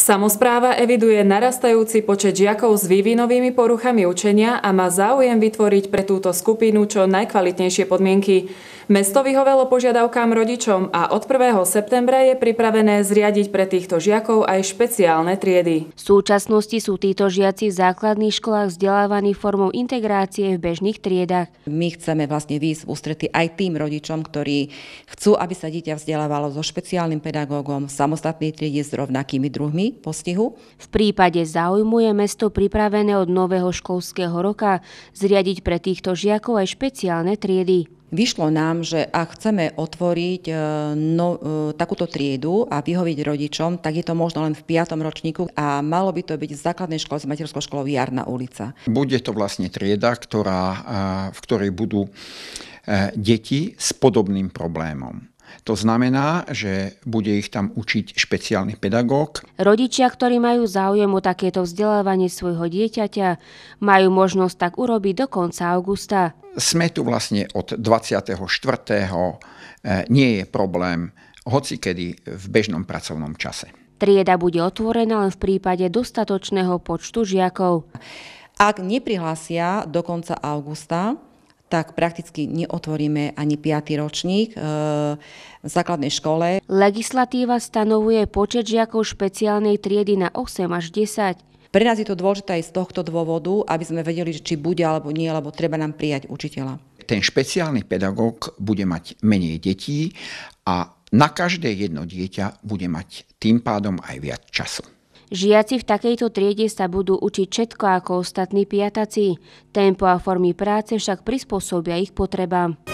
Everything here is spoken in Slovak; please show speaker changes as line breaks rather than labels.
Samozpráva eviduje narastajúci počet žiakov s vývinovými poruchami učenia a má záujem vytvoriť pre túto skupinu čo najkvalitnejšie podmienky. Mesto vyhovelo požiadavkám rodičom a od 1. septembra je pripravené zriadiť pre týchto žiakov aj špeciálne triedy. V súčasnosti
sú títo žiaci v základných školách vzdelávaní formou integrácie v bežných triedach. My chceme vlastne výsť v ústretí aj tým rodičom,
ktorí chcú, aby sa dieťa vzdelávalo so špeciálnym pedagógom v samostatnej triede s rovnakými
druhmi postihu. V prípade záujmu je mesto pripravené od nového školského roka zriadiť pre týchto žiakov aj špeciálne triedy. Vyšlo nám, že ak
chceme otvoriť e, no, e, takúto triedu a vyhoviť rodičom, tak je to možno len v 5. ročníku a malo by to byť v základnej škole s materskou školou Jarná ulica.
Bude to vlastne trieda, ktorá, e, v ktorej budú deti s podobným problémom. To znamená, že bude ich tam učiť špeciálny pedagóg.
Rodičia, ktorí majú záujem o takéto vzdelávanie svojho dieťaťa, majú možnosť tak urobiť do konca augusta.
Sme tu vlastne od 24. E, nie je problém kedy v bežnom pracovnom čase.
Trieda bude otvorená len v prípade dostatočného počtu žiakov. Ak neprihlásia
do konca augusta, tak prakticky neotvoríme ani 5. ročník e, v základnej škole. Legislatíva stanovuje počet žiakov špeciálnej triedy na 8 až 10. Pre nás je to dôležité aj z tohto dôvodu, aby sme vedeli, či bude alebo nie, lebo treba nám prijať učiteľa.
Ten špeciálny pedagóg bude mať menej detí a na každé jedno dieťa bude mať tým pádom aj viac času.
Žiaci v takejto triede sa budú učiť všetko ako ostatní piataci. Tempo a formy práce však prispôsobia ich potrebám.